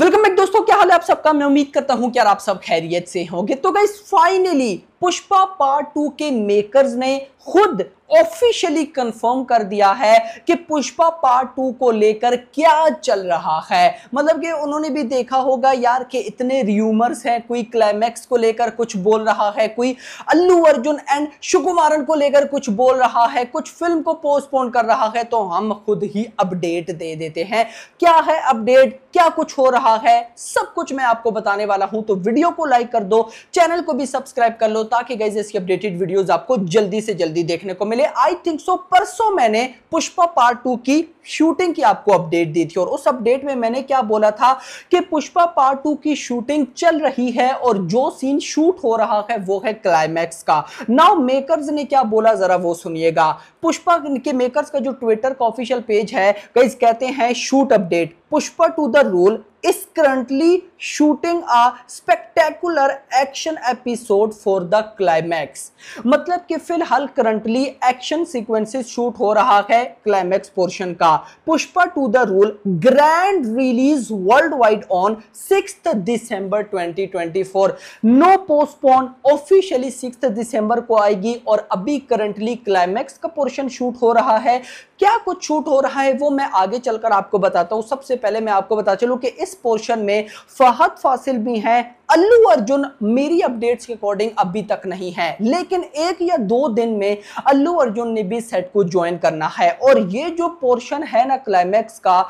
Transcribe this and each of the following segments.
Welcome back दोस्तों क्या हाल है आप सबका मैं उम्मीद करता हूं कि यार आप सब खैरियत से होंगे तो गई फाइनली पुष्पा पार्ट टू के मेकर्स ने खुद ऑफिशियली कंफर्म कर दिया है कि पुष्पा पार्ट टू को लेकर क्या चल रहा है मतलब कि उन्होंने भी देखा होगा यार कि इतने र्यूमर्स हैं कोई क्लाइमैक्स को लेकर कुछ बोल रहा है कोई अल्लू अर्जुन एंड शुकुमारन को लेकर कुछ बोल रहा है कुछ फिल्म को पोस्टपोन कर रहा है तो हम खुद ही अपडेट दे देते हैं क्या है अपडेट क्या कुछ हो रहा है सब कुछ मैं आपको बताने वाला हूं तो वीडियो को लाइक कर दो चैनल को भी सब्सक्राइब कर लो ताकि गैस इसकी अपडेटेड वीडियोस आपको जल्दी से जल्दी देखने को मिले आई थिंक सो परसों मैंने पुष्पा पार्ट टू की शूटिंग की आपको अपडेट दी थी और उस अपडेट में मैंने क्या बोला था कि पुष्पा पार्ट टू की शूटिंग चल रही है और जो सीन शूट हो रहा है वो है क्लाइमैक्स का नाउ मेकर्स ने क्या बोला जरा वो सुनिएगा पुष्पा के मेकर्स का जो ट्विटर का ऑफिशियल पेज है गाइज कहते हैं shoot update Pushpa two the rule is currently shooting a spectacular action episode for the climax मतलब कि फिलहाल करंटली एक्शन सीक्वेंसेस शूट हो रहा है क्लाइमैक्स पोर्शन का का Pushpa two the rule grand release worldwide on six December 2024 no postpone officially six December को आएगी और अभी करंटली क्लाइमैक्स का पोर्शन शूट हो रहा है क्या कुछ शूट हो रहा है वो मैं आगे चलकर आपको बताता हूं सबसे पहले मैं आपको बता चलूँ कि इस पोर्शन में फहद फासिल भी हैं अल्लू अर्जुन मेरी अपडेट्स के अकॉर्डिंग अभी तक नहीं है लेकिन एक या दो दिन में अल्लू अर्जुन ने भी सेट को ज्वाइन करना है और ये जो पोर्शन है ना क्लाइमैक्स का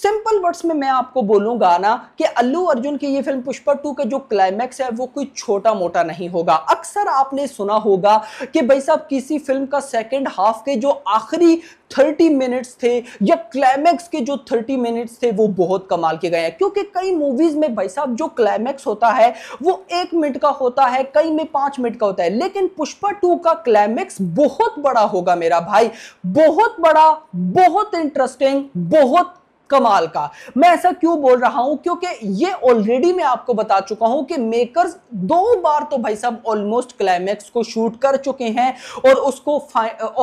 सिंपल वर्ड्स में मैं आपको बोलूंगा ना कि अल्लू अर्जुन की ये फिल्म पुष्पा टू का जो क्लाइमैक्स है वो कोई छोटा मोटा नहीं होगा अक्सर आपने सुना होगा कि भाई साहब किसी फिल्म का सेकेंड हाफ के जो आखिरी थर्टी मिनट्स थे या क्लाइमैक्स के जो थर्टी मिनट्स थे वो बहुत कमाल के गए हैं क्योंकि कई मूवीज में भाई साहब जो क्लाइमैक्स होता है वो एक मिनट का होता है कई में पांच मिनट का होता है लेकिन पुष्पा टू का क्लाइमैक्स बहुत बड़ा होगा मेरा भाई बहुत बड़ा बहुत इंटरेस्टिंग बहुत कमाल का मैं ऐसा क्यों बोल रहा हूं क्योंकि ये ऑलरेडी मैं आपको बता चुका हूं कि मेकर्स दो बार तो भाई साहब ऑलमोस्ट क्लाइमैक्स को शूट कर चुके हैं और उसको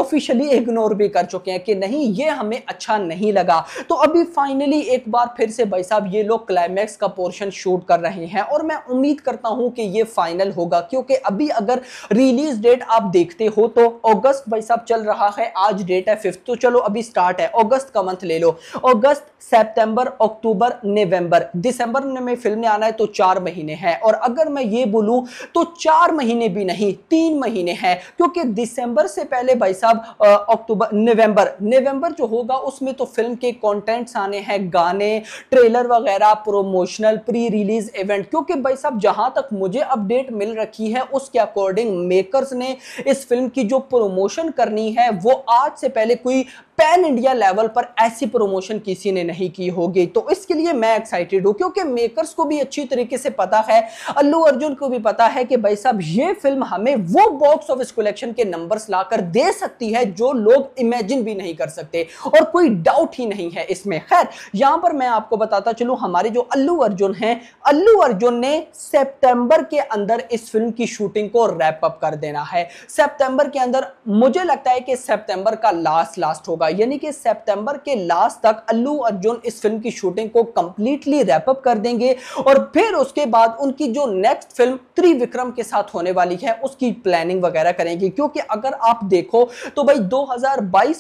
ऑफिशियली इग्नोर भी कर चुके हैं कि नहीं ये हमें अच्छा नहीं लगा तो अभी फाइनली एक बार फिर से भाई साहब ये लोग क्लाइमैक्स का पोर्शन शूट कर रहे हैं और मैं उम्मीद करता हूं कि ये फाइनल होगा क्योंकि अभी अगर रिलीज डेट आप देखते हो तो अगस्त भाई साहब चल रहा है आज डेट है फिफ्थ तो चलो अभी स्टार्ट है अगस्त का मंथ ले लो अगस्त सितंबर अक्टूबर नवंबर दिसंबर में फिल्म ने आना है तो चार महीने हैं और अगर मैं ये बोलूँ तो चार महीने भी नहीं तीन महीने हैं क्योंकि दिसंबर से पहले भाई साहब अक्टूबर नवंबर नवंबर जो होगा उसमें तो फिल्म के कंटेंट्स आने हैं गाने ट्रेलर वगैरह प्रोमोशनल प्री रिलीज इवेंट क्योंकि भाई साहब जहाँ तक मुझे अपडेट मिल रखी है उसके अकॉर्डिंग मेकर ने इस फिल्म की जो प्रोमोशन करनी है वो आज से पहले कोई पैन इंडिया लेवल पर ऐसी प्रमोशन किसी ने नहीं की होगी तो इसके लिए मैं एक्साइटेड हूँ क्योंकि मेकर्स को भी अच्छी तरीके से पता है अल्लू अर्जुन को भी पता है कि भाई साहब ये फिल्म हमें वो बॉक्स ऑफिस कलेक्शन के नंबर्स लाकर दे सकती है जो लोग इमेजिन भी नहीं कर सकते और कोई डाउट ही नहीं है इसमें खैर यहाँ पर मैं आपको बताता चलू हमारे जो अल्लू अर्जुन हैं अल्लू अर्जुन ने सेप्टेम्बर के अंदर इस फिल्म की शूटिंग को रैपअप कर देना है सेप्टेम्बर के अंदर मुझे लगता है कि सेप्टेम्बर का लास्ट लास्ट होगा यानी कि सितंबर के लास्ट तक अल्लू अर्जुन इस फिल्म की शूटिंग को कंप्लीटली रैपअप कर देंगे और फिर उसके बाद उनकी जो नेक्स्ट फिल्म त्रिविक्रम के साथ होने वाली है उसकी प्लानिंग वगैरह करेंगे क्योंकि अगर आप देखो तो भाई दो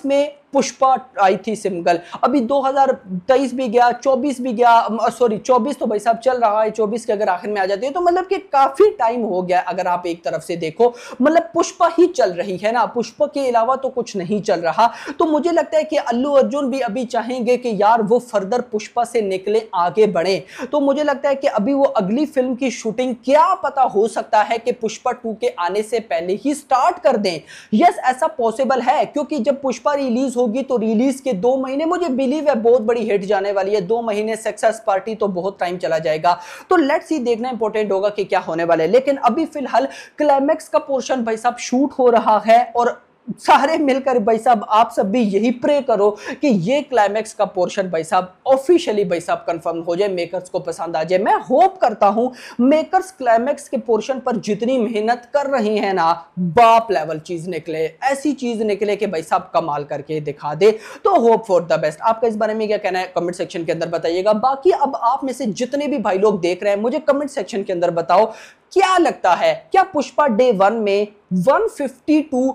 में पुष्पा आई थी सिंगल अभी 2023 भी गया 24 भी गया सॉरी 24 तो भाई साहब चल रहा है 24 के अगर आखिर में आ जाती है तो मतलब कि काफी टाइम हो गया अगर आप एक तरफ से देखो मतलब पुष्पा ही चल रही है ना पुष्पा के अलावा तो कुछ नहीं चल रहा तो मुझे लगता है कि अल्लू अर्जुन भी अभी चाहेंगे कि यार वो फर्दर पुष्पा से निकले आगे बढ़े तो मुझे लगता है कि अभी वो अगली फिल्म की शूटिंग क्या पता हो सकता है कि पुष्पा टू के आने से पहले ही स्टार्ट कर दें यस ऐसा पॉसिबल है क्योंकि जब पुष्पा रिलीज होगी तो रिलीज के दो महीने मुझे बिलीव है बहुत बड़ी हिट जाने वाली है दो महीने सक्सेस पार्टी तो बहुत टाइम चला जाएगा तो लेट सी देखना इंपॉर्टेंट होगा कि क्या होने वाला है लेकिन अभी फिलहाल क्लाइमैक्स का पोर्शन भाई साहब शूट हो रहा है और सारे मिलकर भाई साहब आप सब भी यही प्रे करो कि ये क्लाइमैक्स का पोर्शन भाई साहब ऑफिशियली भाई साहब कंफर्म हो जाए मेकर्स को पसंद आ जाए मैं होप करता हूं मेकर्स क्लाइमैक्स के पोर्शन पर जितनी मेहनत कर रही हैं ना बाप लेवल चीज निकले ऐसी चीज निकले कि भाई साहब कमाल करके दिखा दे तो होप फॉर द बेस्ट आपका इस बारे में क्या कहना है कमेंट सेक्शन के अंदर बताइएगा बाकी अब आप में से जितने भी भाई लोग देख रहे हैं मुझे कमेंट सेक्शन के अंदर बताओ क्या लगता है क्या पुष्पा डे वन में 152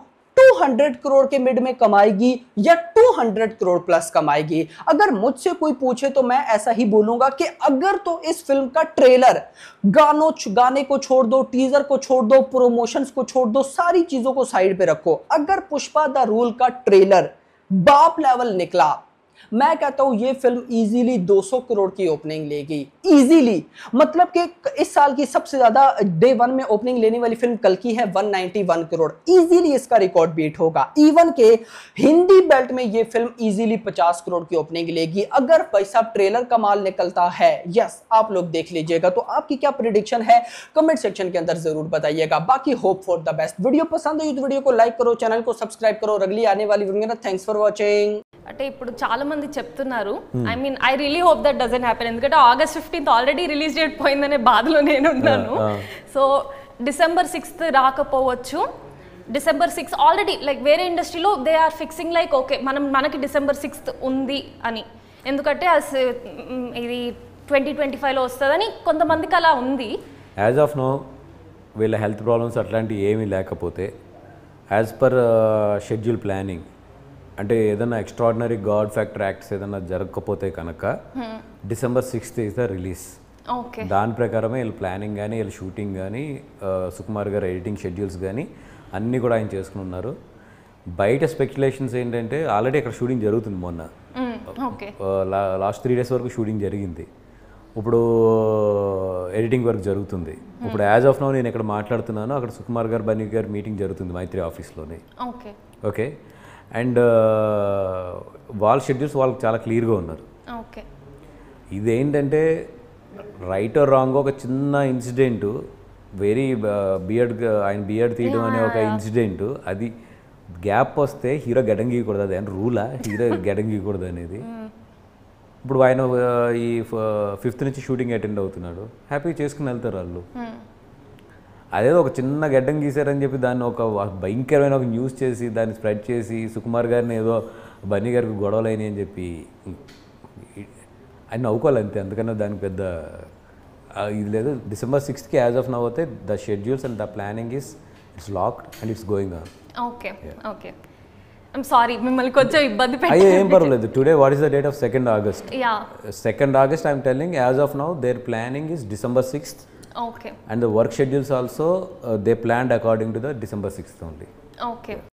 200 करोड़ के मिड में कमाएगी या 200 करोड़ प्लस कमाएगी अगर मुझसे कोई पूछे तो मैं ऐसा ही बोलूंगा कि अगर तो इस फिल्म का ट्रेलर गानों गाने को छोड़ दो टीजर को छोड़ दो प्रोमोशंस को छोड़ दो सारी चीजों को साइड पे रखो अगर पुष्पा द रूल का ट्रेलर बाप लेवल निकला मैं कहता हूं ये फिल्म इजीली 200 करोड़ की ओपनिंग लेगी इजीली मतलब कि इस साल की सबसे ज़्यादा डे वन में ओपनिंग लेने वाली फिल्म कल की है 191 करोड़ इजीली इसका रिकॉर्ड बीट होगा इवन के हिंदी बेल्ट में ये फिल्म इजीली 50 करोड़ की ओपनिंग लेगी अगर भाई साहब ट्रेलर का माल निकलता है यस आप लोग देख लीजिएगा तो आपकी क्या प्रिडिक्शन है कमेंट सेक्शन के अंदर ज़रूर बताइएगा बाकी hope for the best video पसंद हो तो वीडियो को लाइक करो चैनल को सब्सक्राइब करो अगली आने वाली थैंक्स फॉर वॉचिंग अटे ఇప్పుడు चाल చాలా మంది చెప్తున్నారు I mean I really hope that doesn't happen ఎందుకంటే August fifteenth already release date పోయిందనే బాధలో నేను ఉన్నాను సో డిసెంబర్ సిక్స్త్ రాకపోవచ్చు డిసెంబర్ సిక్స్ ఆల్రెడీ లైక్ వేరే ఇండస్ట్రీలో they are fixing like okay మనం మనకి డిసెంబర్ సిక్స్త్ ఉంది అని ఎందుకంటే అస్ ఇది ట్వంటీ ట్వంటీ ఫైవ్లో వస్తుందని కొంతమందికి అలా ఉంది యాజ్ ఆఫ్ నో వీళ్ళ హెల్త్ ప్రాబ్లమ్స్ అట్లాంటివి ఏమీ లేకపోతే యాజ్ పర్ షెడ్యూల్ ప్లానింగ్ అంటే ఏదైనా ఎక్స్ట్రాడినరీ గాడ్ ఫ్యాక్టర్ యాక్ట్స్ ఏదైనా జరగకపోతే కనుక December sixth is the release దాని ప్రకారమే వీళ్ళు ప్లానింగ్ కానీ వీళ్ళు షూటింగ్ కానీ సుకుమార్ గారు ఎడిటింగ్ షెడ్యూల్స్ కానీ అన్నీ కూడా ఆయన చేసుకుని ఉన్నారు బయట స్పెక్యులేషన్స్ ఏంటంటే ఆల్రెడీ అక్కడ షూటింగ్ జరుగుతుంది మొన్న లాస్ట్ త్రీ డేస్ వరకు షూటింగ్ జరిగింది ఇప్పుడు ఎడిటింగ్ వర్క్ జరుగుతుంది hmm. ఇప్పుడు యాజ్ ఆఫ్ నౌ నేను ఇక్కడ మాట్లాడుతున్నాను అక్కడ సుకుమార్ గారు బన్నీ గారు మీటింగ్ జరుగుతుంది మైత్రి ఆఫీస్లోనే ఓకే అండ్ వాళ్ళ షెడ్యూల్స్ వాళ్ళకి చాలా క్లియర్గా ఉన్నారు ఓకే ఇదేంటంటే రైట్ ఆర్ రాంగ్ ఒక చిన్న ఇన్సిడెంట్ వెరీ బియర్డ్ ఆయన బియర్డ్ తీయడం అనే ఒక ఇన్సిడెంట్ అది గ్యాప్ వస్తే హీరో గడంగీయకూడదు అది అంటే రూలా హీరో గడంగీయకూడదు అనేది hmm. ఇప్పుడు ఆయన ఈ ఫిఫ్త్ నుంచి షూటింగ్ అటెండ్ అవుతున్నాడు హ్యాపీగా చేసుకుని వెళ్తారు వాళ్ళు hmm. అదేదో ఒక చిన్న గడ్డం గీశారని చెప్పి దాన్ని ఒక భయంకరమైన ఒక న్యూస్ చేసి దాన్ని స్ప్రెడ్ చేసి సుకుమార్ గారిని ఏదో బన్నీ గారికి గొడవలు అని చెప్పి ఆయన నవ్వుకోవాలి అంతే అందుకనే దానికి పెద్ద ఇది లేదు డిసెంబర్ సిక్స్త్కి యాజ్ ఆఫ్ నవ్ అయితే the schedules and the planning is it's locked and it's going on okay okay sorry మిమ్మల్ని కొంచెం ఇబ్బంది అయ్యే ఏం పర్వాలేదు today what is the date of second August second August I'm telling as of now their planning is December sixth okay and the work schedules also they planned according to the December sixth only okay